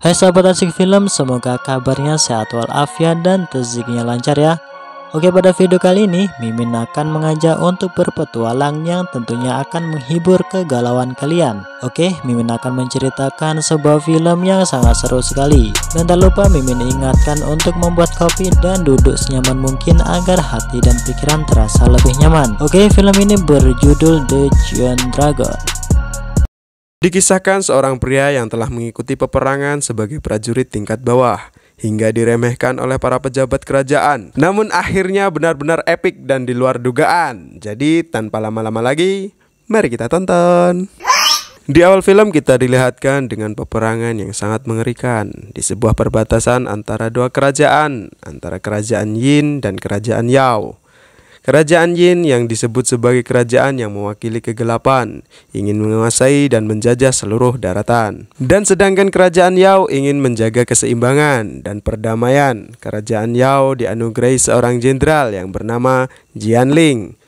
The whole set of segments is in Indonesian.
Hai sahabat asik film, semoga kabarnya sehat walafiat dan rezekinya lancar ya. Oke pada video kali ini, Mimin akan mengajak untuk berpetualang yang tentunya akan menghibur kegalauan kalian. Oke, Mimin akan menceritakan sebuah film yang sangat seru sekali. Dan tak lupa Mimin ingatkan untuk membuat kopi dan duduk senyaman mungkin agar hati dan pikiran terasa lebih nyaman. Oke, film ini berjudul The Giant Dragon. Dikisahkan seorang pria yang telah mengikuti peperangan sebagai prajurit tingkat bawah hingga diremehkan oleh para pejabat kerajaan. Namun akhirnya benar-benar epik dan di luar dugaan. Jadi tanpa lama-lama lagi, mari kita tonton. Di awal film kita dilihatkan dengan peperangan yang sangat mengerikan di sebuah perbatasan antara dua kerajaan, antara kerajaan Yin dan kerajaan Yao. Kerajaan Yin yang disebut sebagai kerajaan yang mewakili kegelapan, ingin menguasai dan menjajah seluruh daratan. Dan sedangkan kerajaan Yao ingin menjaga keseimbangan dan perdamaian. Kerajaan Yao dianugerahi seorang jenderal yang bernama Jianling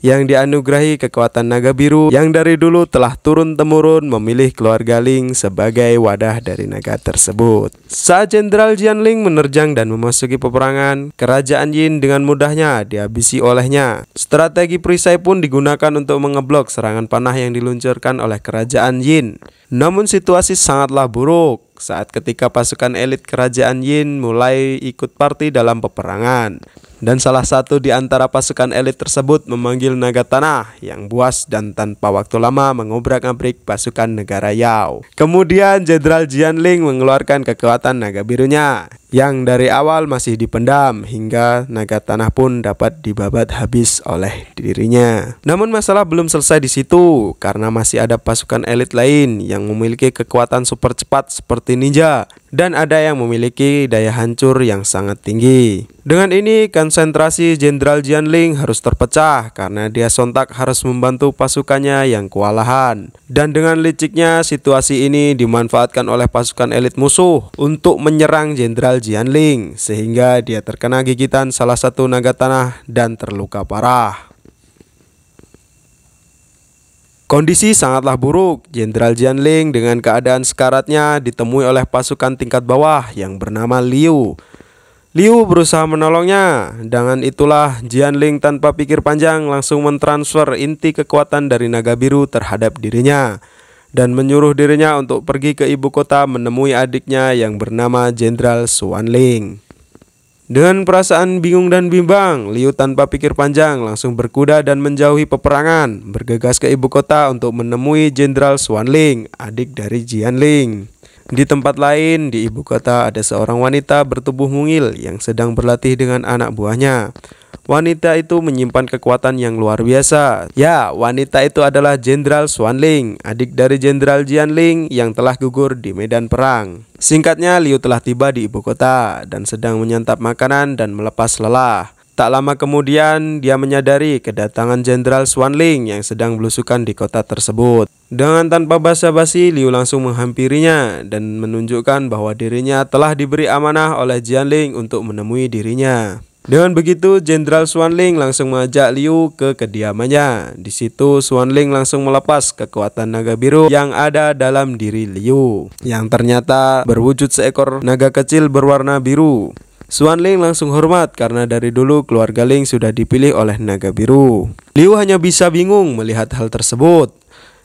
yang dianugerahi kekuatan naga biru yang dari dulu telah turun-temurun memilih keluarga Ling sebagai wadah dari naga tersebut. Saat Jenderal Jian Ling menerjang dan memasuki peperangan, kerajaan Yin dengan mudahnya dihabisi olehnya. Strategi perisai pun digunakan untuk mengeblok serangan panah yang diluncurkan oleh kerajaan Yin. Namun situasi sangatlah buruk saat ketika pasukan elit kerajaan Yin mulai ikut parti dalam peperangan. Dan salah satu di antara pasukan elit tersebut memanggil naga tanah yang buas dan tanpa waktu lama mengobrak-abrik pasukan negara Yao. Kemudian Jenderal Jian Ling mengeluarkan kekuatan naga birunya yang dari awal masih dipendam hingga naga tanah pun dapat dibabat habis oleh dirinya. Namun masalah belum selesai di situ karena masih ada pasukan elit lain yang memiliki kekuatan super cepat seperti ninja dan ada yang memiliki daya hancur yang sangat tinggi. Dengan ini konsentrasi Jenderal Jianling harus terpecah karena dia sontak harus membantu pasukannya yang kewalahan. Dan dengan liciknya situasi ini dimanfaatkan oleh pasukan elit musuh untuk menyerang Jenderal Jianling sehingga dia terkena gigitan salah satu naga tanah dan terluka parah. Kondisi sangatlah buruk. Jenderal Jianling dengan keadaan sekaratnya ditemui oleh pasukan tingkat bawah yang bernama Liu. Liu berusaha menolongnya. Dengan itulah Jianling tanpa pikir panjang langsung mentransfer inti kekuatan dari naga biru terhadap dirinya dan menyuruh dirinya untuk pergi ke ibu kota menemui adiknya yang bernama Jenderal Ling. Dengan perasaan bingung dan bimbang, Liu tanpa pikir panjang langsung berkuda dan menjauhi peperangan, bergegas ke ibu kota untuk menemui Jenderal Ling, adik dari Jianling. Di tempat lain, di ibu kota ada seorang wanita bertubuh mungil yang sedang berlatih dengan anak buahnya. Wanita itu menyimpan kekuatan yang luar biasa. Ya, wanita itu adalah Jenderal Swanling, adik dari Jenderal Jianling yang telah gugur di medan perang. Singkatnya, Liu telah tiba di ibu kota dan sedang menyantap makanan dan melepas lelah. Tak lama kemudian, dia menyadari kedatangan Jenderal Swanling yang sedang belusukan di kota tersebut. Dengan tanpa basa-basi, Liu langsung menghampirinya dan menunjukkan bahwa dirinya telah diberi amanah oleh Jianling untuk menemui dirinya. Dengan begitu, Jenderal Swanling langsung mengajak Liu ke kediamannya. Di situ, Swanling langsung melepas kekuatan naga biru yang ada dalam diri Liu, yang ternyata berwujud seekor naga kecil berwarna biru. Suan Ling langsung hormat karena dari dulu keluarga Ling sudah dipilih oleh naga biru. Liu hanya bisa bingung melihat hal tersebut.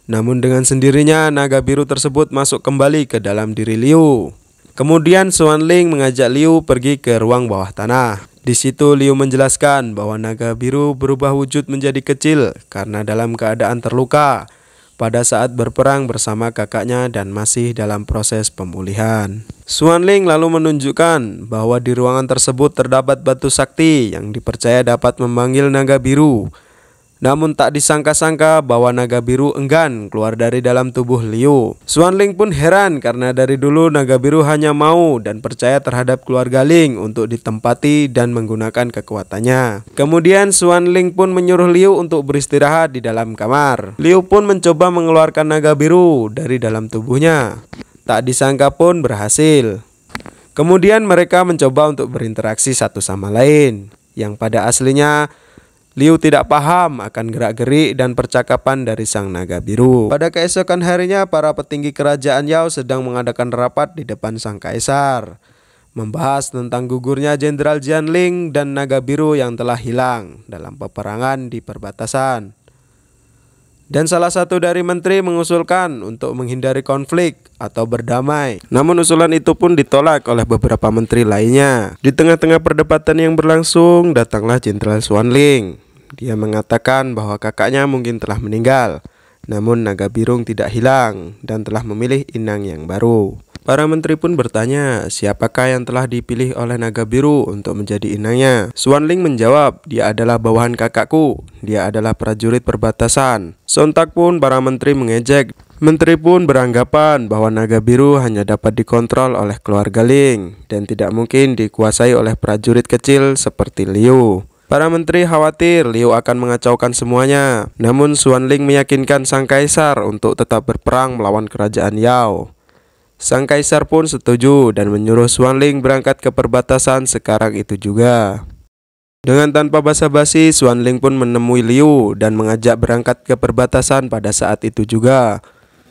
Namun dengan sendirinya naga biru tersebut masuk kembali ke dalam diri Liu. Kemudian Suan Ling mengajak Liu pergi ke ruang bawah tanah. Di situ Liu menjelaskan bahwa naga biru berubah wujud menjadi kecil karena dalam keadaan terluka pada saat berperang bersama kakaknya dan masih dalam proses pemulihan. Xuan Ling lalu menunjukkan bahwa di ruangan tersebut terdapat batu sakti yang dipercaya dapat memanggil naga biru namun tak disangka-sangka bahwa naga biru enggan keluar dari dalam tubuh Liu. Ling pun heran karena dari dulu naga biru hanya mau dan percaya terhadap keluarga Ling untuk ditempati dan menggunakan kekuatannya. Kemudian Ling pun menyuruh Liu untuk beristirahat di dalam kamar. Liu pun mencoba mengeluarkan naga biru dari dalam tubuhnya. Tak disangka pun berhasil. Kemudian mereka mencoba untuk berinteraksi satu sama lain yang pada aslinya Liu tidak paham akan gerak-gerik dan percakapan dari sang naga biru. Pada keesokan harinya, para petinggi kerajaan Yao sedang mengadakan rapat di depan sang kaisar. Membahas tentang gugurnya Jenderal Jianling dan naga biru yang telah hilang dalam peperangan di perbatasan. Dan salah satu dari menteri mengusulkan untuk menghindari konflik atau berdamai. Namun usulan itu pun ditolak oleh beberapa menteri lainnya. Di tengah-tengah perdebatan yang berlangsung, datanglah Jenderal Xuanling. Dia mengatakan bahwa kakaknya mungkin telah meninggal, namun naga birung tidak hilang dan telah memilih inang yang baru. Para menteri pun bertanya, siapakah yang telah dipilih oleh naga biru untuk menjadi inangnya? Swanling menjawab, dia adalah bawahan kakakku, dia adalah prajurit perbatasan. Sontak pun para menteri mengejek. Menteri pun beranggapan bahwa naga biru hanya dapat dikontrol oleh keluarga Ling dan tidak mungkin dikuasai oleh prajurit kecil seperti Liu. Para menteri khawatir Liu akan mengacaukan semuanya. Namun Xuan Ling meyakinkan sang kaisar untuk tetap berperang melawan kerajaan Yao. Sang kaisar pun setuju dan menyuruh Xuan Ling berangkat ke perbatasan sekarang itu juga. Dengan tanpa basa-basi, Xuan Ling pun menemui Liu dan mengajak berangkat ke perbatasan pada saat itu juga.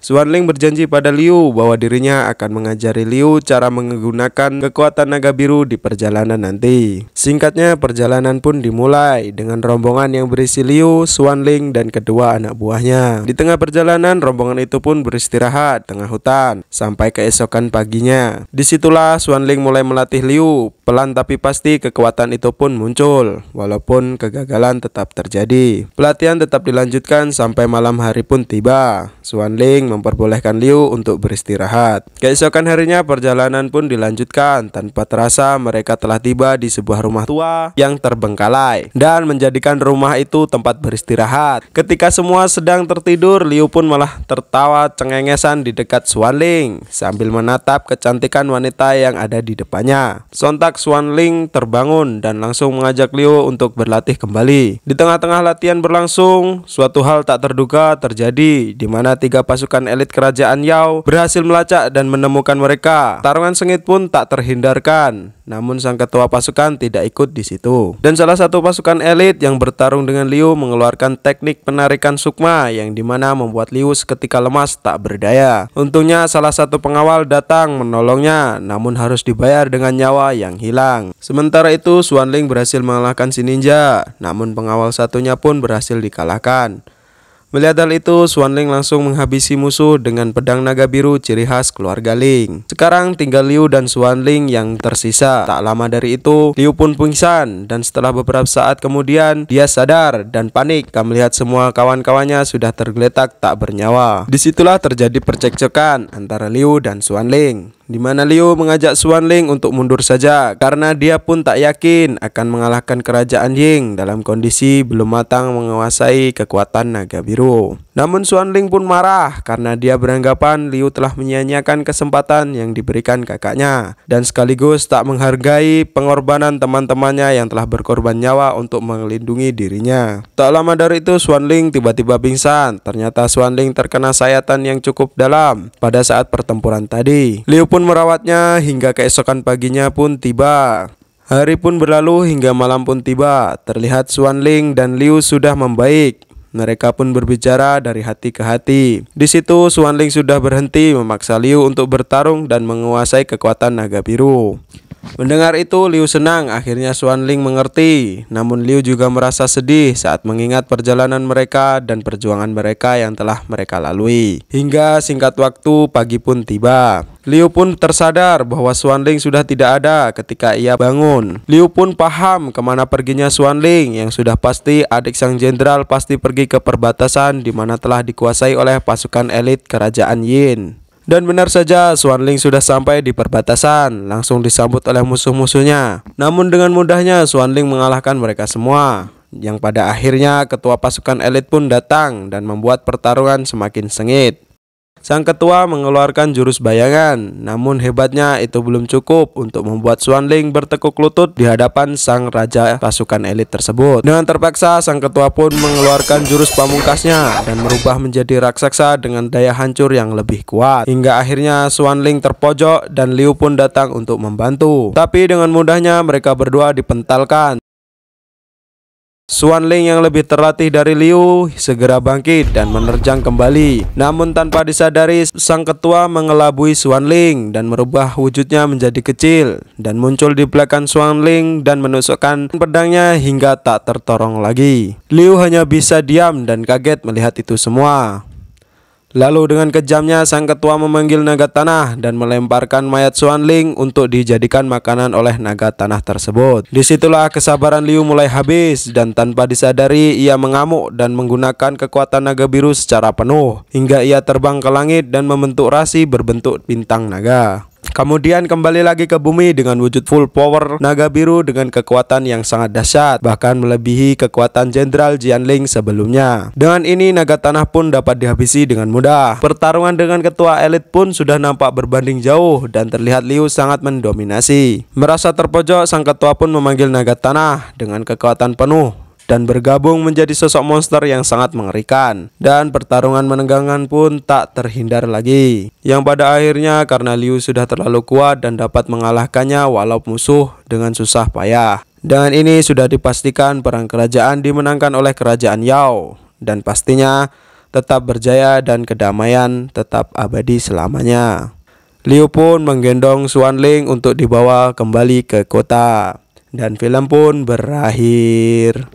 Suanling berjanji pada Liu bahwa dirinya akan mengajari Liu cara menggunakan kekuatan naga biru di perjalanan nanti. Singkatnya perjalanan pun dimulai dengan rombongan yang berisi Liu, Suanling, dan kedua anak buahnya. Di tengah perjalanan rombongan itu pun beristirahat tengah hutan sampai keesokan paginya. Disitulah Suanling mulai melatih Liu, pelan tapi pasti kekuatan itu pun muncul walaupun kegagalan tetap terjadi. Pelatihan tetap dilanjutkan sampai malam hari pun tiba. Suanling memperbolehkan Liu untuk beristirahat. Keesokan harinya perjalanan pun dilanjutkan. Tanpa terasa mereka telah tiba di sebuah rumah tua yang terbengkalai dan menjadikan rumah itu tempat beristirahat. Ketika semua sedang tertidur, Liu pun malah tertawa cengengesan di dekat Swan Ling sambil menatap kecantikan wanita yang ada di depannya. Sontak Swan Ling terbangun dan langsung mengajak Liu untuk berlatih kembali. Di tengah-tengah latihan berlangsung, suatu hal tak terduga terjadi di mana tiga pasukan pasukan elit kerajaan Yao berhasil melacak dan menemukan mereka. Tarungan sengit pun tak terhindarkan. Namun sang ketua pasukan tidak ikut di situ. Dan salah satu pasukan elit yang bertarung dengan Liu mengeluarkan teknik penarikan sukma yang dimana membuat Liu seketika lemas tak berdaya. Untungnya salah satu pengawal datang menolongnya, namun harus dibayar dengan nyawa yang hilang. Sementara itu Xuan Ling berhasil mengalahkan si ninja, namun pengawal satunya pun berhasil dikalahkan. Melihat hal itu, Swan Ling langsung menghabisi musuh dengan pedang naga biru ciri khas keluarga Ling. Sekarang tinggal Liu dan Swan Ling yang tersisa. Tak lama dari itu, Liu pun pingsan dan setelah beberapa saat kemudian dia sadar dan panik karena melihat semua kawan-kawannya sudah tergeletak tak bernyawa. Disitulah terjadi percekcokan antara Liu dan Swan Ling di mana Liu mengajak Xuan Ling untuk mundur saja karena dia pun tak yakin akan mengalahkan kerajaan Ying dalam kondisi belum matang menguasai kekuatan naga biru. Namun Xuan Ling pun marah karena dia beranggapan Liu telah menyia-nyiakan kesempatan yang diberikan kakaknya dan sekaligus tak menghargai pengorbanan teman-temannya yang telah berkorban nyawa untuk melindungi dirinya. Tak lama dari itu Xuan Ling tiba-tiba pingsan. Ternyata Xuan Ling terkena sayatan yang cukup dalam pada saat pertempuran tadi. Liu pun merawatnya hingga keesokan paginya pun tiba. Hari pun berlalu hingga malam pun tiba. Terlihat Xuan Ling dan Liu sudah membaik. Mereka pun berbicara dari hati ke hati. Di situ Xuan Ling sudah berhenti memaksa Liu untuk bertarung dan menguasai kekuatan naga biru. Mendengar itu, Liu senang. Akhirnya Xuan Ling mengerti. Namun Liu juga merasa sedih saat mengingat perjalanan mereka dan perjuangan mereka yang telah mereka lalui. Hingga singkat waktu, pagi pun tiba. Liu pun tersadar bahwa Xuan Ling sudah tidak ada ketika ia bangun. Liu pun paham kemana perginya Xuan Ling yang sudah pasti adik sang jenderal pasti pergi ke perbatasan di mana telah dikuasai oleh pasukan elit kerajaan Yin. Dan benar saja, Swanling sudah sampai di perbatasan, langsung disambut oleh musuh-musuhnya. Namun dengan mudahnya, Swanling mengalahkan mereka semua. Yang pada akhirnya ketua pasukan elit pun datang dan membuat pertarungan semakin sengit. Sang ketua mengeluarkan jurus bayangan, namun hebatnya itu belum cukup untuk membuat Ling bertekuk lutut di hadapan sang raja pasukan elit tersebut. Dengan terpaksa, sang ketua pun mengeluarkan jurus pamungkasnya dan merubah menjadi raksasa dengan daya hancur yang lebih kuat. Hingga akhirnya Ling terpojok dan Liu pun datang untuk membantu. Tapi dengan mudahnya mereka berdua dipentalkan. Swan Ling yang lebih terlatih dari Liu segera bangkit dan menerjang kembali. Namun tanpa disadari, sang ketua mengelabui Swan Ling dan merubah wujudnya menjadi kecil dan muncul di belakang Swan Ling dan menusukkan pedangnya hingga tak tertorong lagi. Liu hanya bisa diam dan kaget melihat itu semua. Lalu dengan kejamnya sang ketua memanggil naga tanah dan melemparkan mayat Suan Ling untuk dijadikan makanan oleh naga tanah tersebut. Disitulah kesabaran Liu mulai habis dan tanpa disadari ia mengamuk dan menggunakan kekuatan naga biru secara penuh hingga ia terbang ke langit dan membentuk rasi berbentuk bintang naga. Kemudian kembali lagi ke bumi dengan wujud full power naga biru dengan kekuatan yang sangat dahsyat, bahkan melebihi kekuatan Jenderal Jianling sebelumnya. Dengan ini naga tanah pun dapat dihabisi dengan mudah. Pertarungan dengan ketua elit pun sudah nampak berbanding jauh dan terlihat Liu sangat mendominasi. Merasa terpojok, sang ketua pun memanggil naga tanah dengan kekuatan penuh dan bergabung menjadi sosok monster yang sangat mengerikan. Dan pertarungan menegangkan pun tak terhindar lagi. Yang pada akhirnya karena Liu sudah terlalu kuat dan dapat mengalahkannya walau musuh dengan susah payah. Dengan ini sudah dipastikan perang kerajaan dimenangkan oleh kerajaan Yao. Dan pastinya tetap berjaya dan kedamaian tetap abadi selamanya. Liu pun menggendong Xuan Ling untuk dibawa kembali ke kota dan film pun berakhir.